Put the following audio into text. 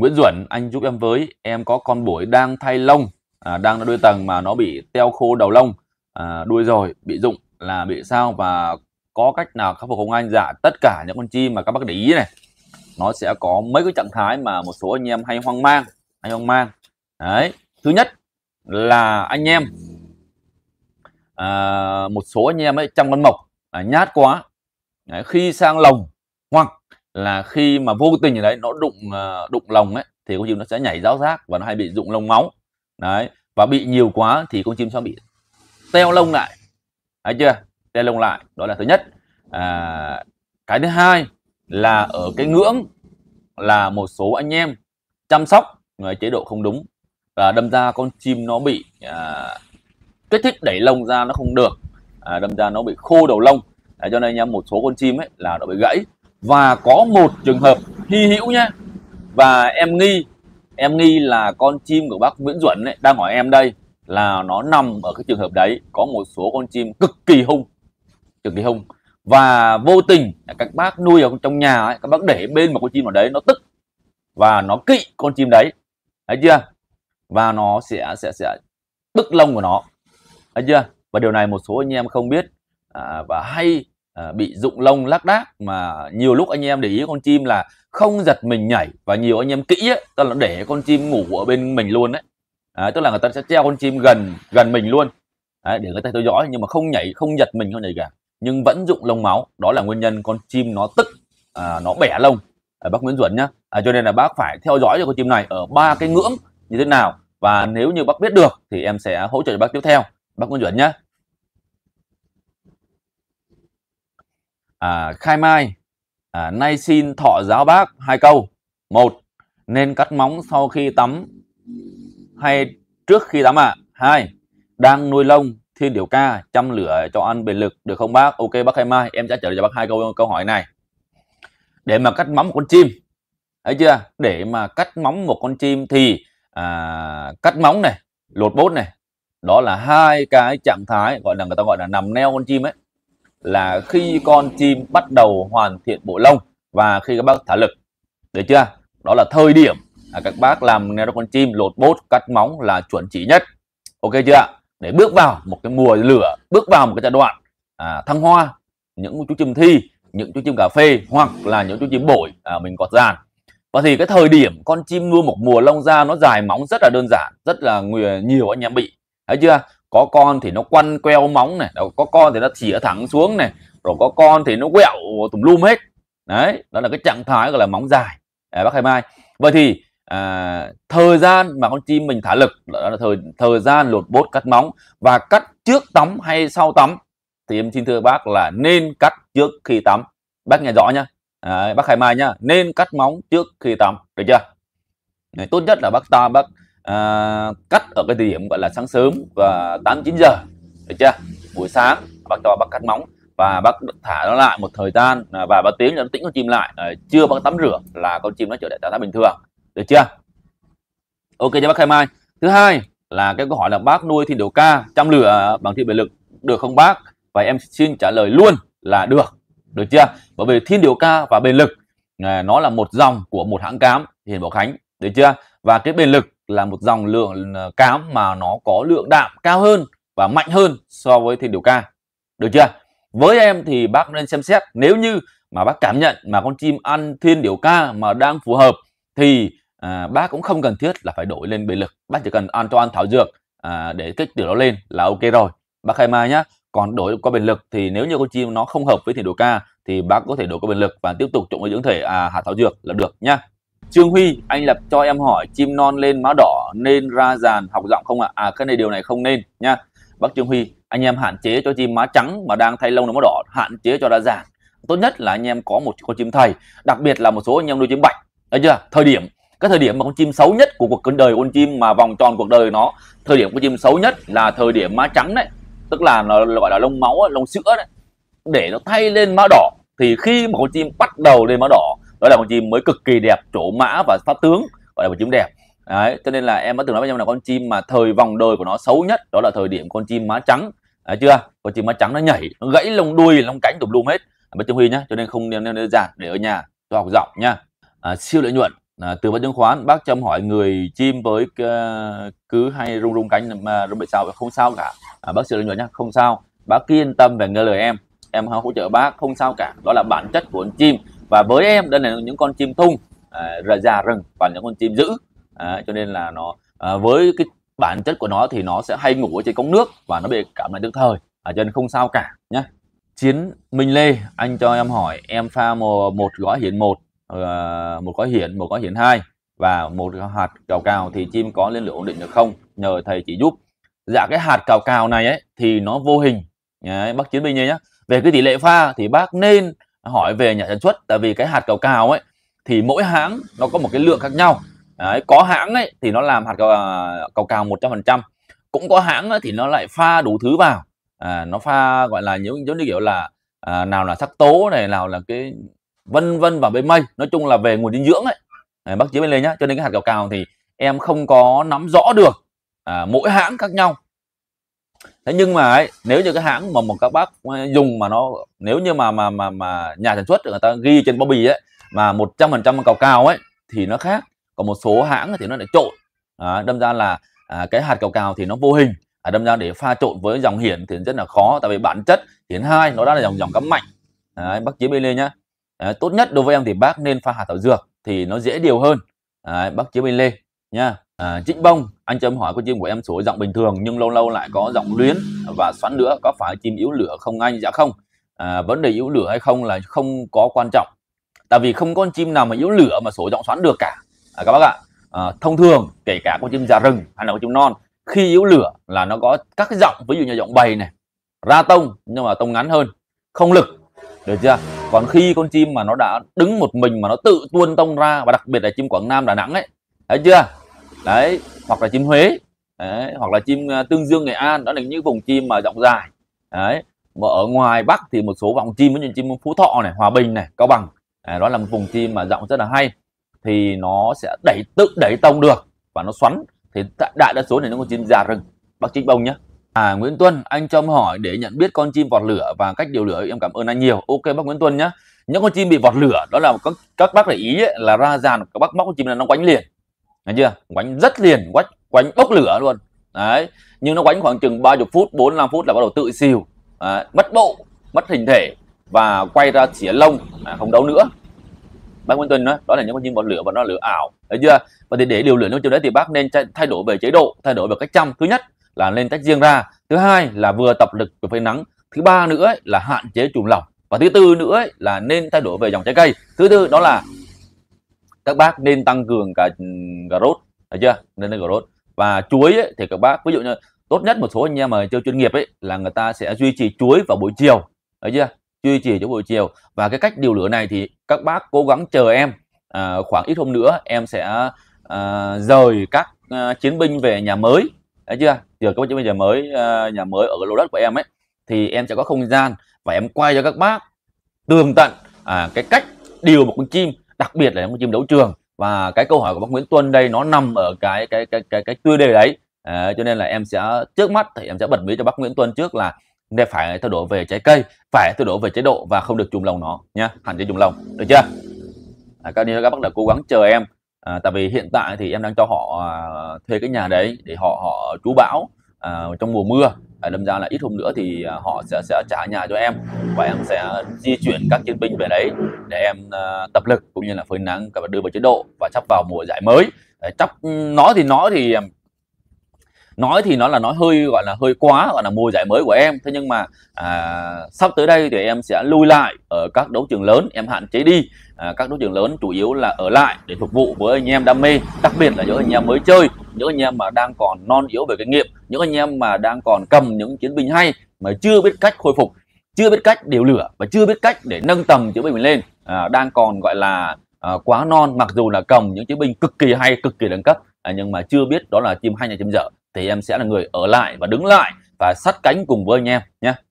Nguyễn Duẩn anh giúp em với em có con buổi đang thay lông à, đang đã đuôi tầng mà nó bị teo khô đầu lông à, đuôi rồi bị rụng là bị sao và có cách nào khắc phục không anh dạ tất cả những con chim mà các bác để ý này nó sẽ có mấy cái trạng thái mà một số anh em hay hoang mang hay hoang mang đấy thứ nhất là anh em à, một số anh em ấy trong con mộc à, nhát quá đấy, khi sang lồng hoặc là khi mà vô tình ở đấy nó đụng ờ, đụng lồng ấy thì con chim nó sẽ nhảy ráo rác và nó hay bị rụng lông máu đấy và bị nhiều quá thì con chim sẽ bị teo lông lại thấy chưa teo lông lại đó là thứ nhất à, cái thứ hai là ở cái ngưỡng là một số anh em chăm sóc chế độ không đúng và đâm ra con chim nó bị à, kích thích đẩy lông ra nó không được à, đâm ra nó bị khô đầu lông à, cho nên nha một số con chim ấy là nó bị gãy và có một trường hợp hy hữu nhé và em nghi em nghi là con chim của bác Nguyễn Duẩn ấy, đang hỏi em đây là nó nằm ở cái trường hợp đấy có một số con chim cực kỳ hung cực kỳ hung và vô tình các bác nuôi ở trong nhà ấy, các bác để bên một con chim ở đấy nó tức và nó kỵ con chim đấy thấy chưa và nó sẽ sẽ sẽ tức lông của nó thấy chưa và điều này một số anh em không biết à, và hay Ờ, bị rụng lông lác đác mà nhiều lúc anh em để ý con chim là không giật mình nhảy và nhiều anh em kỹ ấy, tức là để con chim ngủ ở bên mình luôn đấy à, tức là người ta sẽ treo con chim gần gần mình luôn à, để người ta theo dõi nhưng mà không nhảy không giật mình không nhảy cả nhưng vẫn dụng lông máu đó là nguyên nhân con chim nó tức à, nó bẻ lông à, bác Nguyễn Duẩn nhá à, cho nên là bác phải theo dõi cho con chim này ở ba cái ngưỡng như thế nào và nếu như bác biết được thì em sẽ hỗ trợ cho bác tiếp theo bác Nguyễn Duẩn nhá à, khai mai à, nay xin thọ giáo bác hai câu một nên cắt móng sau khi tắm hay trước khi tắm ạ à? hai đang nuôi lông thiên điều ca chăm lửa cho ăn bền lực được không bác ok bác khai mai em sẽ trả lời cho bác hai câu câu hỏi này để mà cắt móng một con chim thấy chưa để mà cắt móng một con chim thì à, cắt móng này lột bốt này đó là hai cái trạng thái gọi là người ta gọi là nằm neo con chim ấy là khi con chim bắt đầu hoàn thiện bộ lông và khi các bác thả lực được chưa đó là thời điểm các bác làm neo con chim lột bốt cắt móng là chuẩn chỉ nhất ok chưa để bước vào một cái mùa lửa bước vào một cái giai đoạn à, thăng hoa những chú chim thi những chú chim cà phê hoặc là những chú chim bổi à, mình có dàn và thì cái thời điểm con chim nuôi một mùa lông ra nó dài móng rất là đơn giản rất là nhiều anh em bị thấy chưa có con thì nó quăn queo móng này Đâu, có con thì nó chỉa thẳng xuống này rồi có con thì nó quẹo tùm lum hết đấy đó là cái trạng thái gọi là móng dài à, bác hai mai vậy thì à, thời gian mà con chim mình thả lực đó là thời thời gian lột bốt cắt móng và cắt trước tắm hay sau tắm thì em xin thưa bác là nên cắt trước khi tắm bác nghe rõ nhá à, bác Hải Mai nhá nên cắt móng trước khi tắm được chưa tốt nhất là bác ta bác à, cắt ở cái thời điểm gọi là sáng sớm và 8 9 giờ được chưa buổi sáng bác cho bác cắt móng và bác thả nó lại một thời gian à, và bác tiếng cho nó tĩnh con chim lại à, chưa bác tắm rửa là con chim nó trở lại trạng thái bình thường được chưa ok cho bác khai mai thứ hai là cái câu hỏi là bác nuôi thì điều ca chăm lửa bằng thiên bể lực được không bác và em xin trả lời luôn là được được chưa bởi vì thiên điều ca và bền lực à, nó là một dòng của một hãng cám hiền bảo khánh được chưa và cái bền lực là một dòng lượng ờ, cám mà nó có lượng đạm cao hơn và mạnh hơn so với thiên điều ca được chưa với em thì bác nên xem xét nếu như mà bác cảm nhận mà con chim ăn thiên điều ca mà đang phù hợp thì à, bác cũng không cần thiết là phải đổi lên bền lực bác chỉ cần ăn cho ăn thảo dược à, để kích điều nó lên là ok rồi bác khai mai nhá còn đổi qua bền lực thì nếu như con chim nó không hợp với thiên điều ca thì bác có thể đổi qua bền lực và tiếp tục trộn với dưỡng thể à, hạt thảo dược là được nhá Trương Huy, anh lập cho em hỏi chim non lên má đỏ nên ra dàn học giọng không ạ? À? à cái này điều này không nên nha. Bác Trương Huy, anh em hạn chế cho chim má trắng mà đang thay lông nó má đỏ, hạn chế cho ra dàn. Tốt nhất là anh em có một con chim thầy, đặc biệt là một số anh em nuôi chim bạch. Đấy chưa? Thời điểm cái thời điểm mà con chim xấu nhất của cuộc đời con chim mà vòng tròn cuộc đời nó thời điểm con chim xấu nhất là thời điểm má trắng đấy tức là nó gọi là lông máu lông sữa đấy để nó thay lên má đỏ thì khi mà con chim bắt đầu lên má đỏ đó là con chim mới cực kỳ đẹp chỗ mã và phát tướng gọi là một chim đẹp Đấy, cho nên là em đã từng nói với nhau là con chim mà thời vòng đời của nó xấu nhất đó là thời điểm con chim má trắng Đấy chưa con chim má trắng nó nhảy nó gãy lông đuôi lông cánh tùm lum hết bất chứng huy nhá cho nên không nên đơn giản để ở nhà cho học giọng nha à, siêu lợi nhuận à, từ vấn chứng khoán bác trâm hỏi người chim với uh, cứ hay rung rung cánh mà rung bị sao không sao cả à, bác siêu lợi nhuận nhá không sao bác yên tâm về nghe lời em em hỗ trợ bác không sao cả đó là bản chất của con chim và với em đây là những con chim thung à, già rừng và những con chim dữ à, cho nên là nó à, với cái bản chất của nó thì nó sẽ hay ngủ ở trên cống nước và nó bị cảm lạnh đương thời à, cho nên không sao cả nhé chiến minh lê anh cho em hỏi em pha một, một gói hiển một uh, một gói hiển một gói hiển hai và một hạt cào cào thì chim có liên lửa ổn định được không nhờ thầy chỉ giúp dạ cái hạt cào cào này ấy thì nó vô hình nhé, bác chiến binh nhé về cái tỷ lệ pha thì bác nên hỏi về nhà sản xuất tại vì cái hạt cầu cào ấy thì mỗi hãng nó có một cái lượng khác nhau Đấy, có hãng ấy thì nó làm hạt cầu à, cào cào, phần trăm cũng có hãng ấy, thì nó lại pha đủ thứ vào à, nó pha gọi là những giống như kiểu là à, nào là sắc tố này nào là cái vân vân và bê mây nói chung là về nguồn dinh dưỡng ấy à, bác chí bên lên nhá cho nên cái hạt cầu cào thì em không có nắm rõ được à, mỗi hãng khác nhau thế nhưng mà ấy, nếu như cái hãng mà một các bác ờ, dùng mà nó nếu như mà mà mà mà nhà sản xuất người ta ghi trên bao bì ấy mà một trăm phần trăm cào cao ấy thì nó khác còn một số hãng thì nó lại trộn à, đâm ra là à, cái hạt cào cao thì nó vô hình à, đâm ra để pha trộn với dòng hiển thì rất là khó tại vì bản chất hiển hai nó đã là dòng dòng cắm mạnh à, bác chế bên lên nhá à, tốt nhất đối với em thì bác nên pha hạt thảo dược thì nó dễ điều hơn à, bác chế bên lên nha À, Trịnh Bông, anh chấm hỏi con chim của em sủa giọng bình thường nhưng lâu lâu lại có giọng luyến và xoắn nữa. Có phải chim yếu lửa không anh? Dạ không. À, vấn đề yếu lửa hay không là không có quan trọng. Tại vì không con chim nào mà yếu lửa mà sổ giọng xoắn được cả. À, các bác ạ. À, thông thường kể cả con chim già rừng hay là con chim non khi yếu lửa là nó có các cái giọng ví dụ như giọng bầy này ra tông nhưng mà tông ngắn hơn không lực được chưa còn khi con chim mà nó đã đứng một mình mà nó tự tuôn tông ra và đặc biệt là chim quảng nam đà nẵng ấy thấy chưa đấy hoặc là chim Huế đấy, hoặc là chim à, Tương Dương Nghệ An đó là những vùng chim mà rộng dài đấy mà ở ngoài Bắc thì một số vòng chim như chim Phú Thọ này Hòa Bình này Cao Bằng à, đó là một vùng chim mà rộng rất là hay thì nó sẽ đẩy tự đẩy tông được và nó xoắn thì đại đa số này nó có chim già rừng bác Trích Bông nhé À Nguyễn Tuân, anh cho hỏi để nhận biết con chim vọt lửa và cách điều lửa em cảm ơn anh nhiều. Ok bác Nguyễn Tuân nhé. Những con chim bị vọt lửa đó là các, các bác để ý ấy, là ra dàn các bác móc con chim là nó quánh liền đấy chưa quánh rất liền quách quánh bốc lửa luôn đấy nhưng nó quánh khoảng chừng 30 phút 45 phút là bắt đầu tự xìu à, mất bộ mất hình thể và quay ra chĩa lông à, không đấu nữa bác Nguyễn Tuân nói đó là những con chim bọt lửa và nó lửa ảo đấy chưa và thì để điều lửa trong chiều đấy thì bác nên thay đổi về chế độ thay đổi về cách chăm thứ nhất là nên tách riêng ra thứ hai là vừa tập lực của phơi nắng thứ ba nữa là hạn chế chùm lỏng và thứ tư nữa là nên thay đổi về dòng trái cây thứ tư đó là các bác nên tăng cường cả ừ, cà rốt thấy chưa nên lên cà rốt và chuối ấy, thì các bác ví dụ như tốt nhất một số anh em mà chơi chuyên nghiệp ấy là người ta sẽ duy trì chuối vào buổi chiều thấy chưa duy trì cho buổi chiều và cái cách điều lửa này thì các bác cố gắng chờ em à, khoảng ít hôm nữa em sẽ à, rời các à, chiến binh về nhà mới thấy chưa giờ các chiến binh nhà mới à, nhà mới ở lô đất của em ấy thì em sẽ có không gian và em quay cho các bác tường tận à, cái cách điều một con chim đặc biệt là trong chim đấu trường và cái câu hỏi của bác Nguyễn Tuân đây nó nằm ở cái cái cái cái cái tiêu đề đấy à, cho nên là em sẽ trước mắt thì em sẽ bật mí cho bác Nguyễn Tuân trước là để phải thay đổi về trái cây phải thay đổi về chế độ và không được trùng lòng nó nhá hạn chế trùng lòng được chưa à, các nếu các bác đã cố gắng chờ em à, tại vì hiện tại thì em đang cho họ à, thuê cái nhà đấy để họ họ trú bão à, trong mùa mưa Ờ, đâm ra là ít hôm nữa thì ờ, họ sẽ sẽ trả nhà cho em và em sẽ di chuyển các chiến binh về đấy để em ờ, tập lực cũng như là phơi nắng và đưa vào chế độ và sắp vào mùa giải mới Chấp ừ, nói thì nói thì nói thì nó là nói hơi gọi là hơi quá gọi là mùa giải mới của em thế nhưng mà à, sắp tới đây thì em sẽ lui lại ở các đấu trường lớn em hạn chế đi À, các đối tượng lớn chủ yếu là ở lại để phục vụ với anh em đam mê đặc biệt là những anh em mới chơi những anh em mà đang còn non yếu về kinh nghiệm những anh em mà đang còn cầm những chiến binh hay mà chưa biết cách khôi phục chưa biết cách điều lửa và chưa biết cách để nâng tầm chiến binh mình lên à, đang còn gọi là à, quá non mặc dù là cầm những chiến binh cực kỳ hay cực kỳ đẳng cấp à, nhưng mà chưa biết đó là chim hay nhà chim dở thì em sẽ là người ở lại và đứng lại và sát cánh cùng với anh em nhé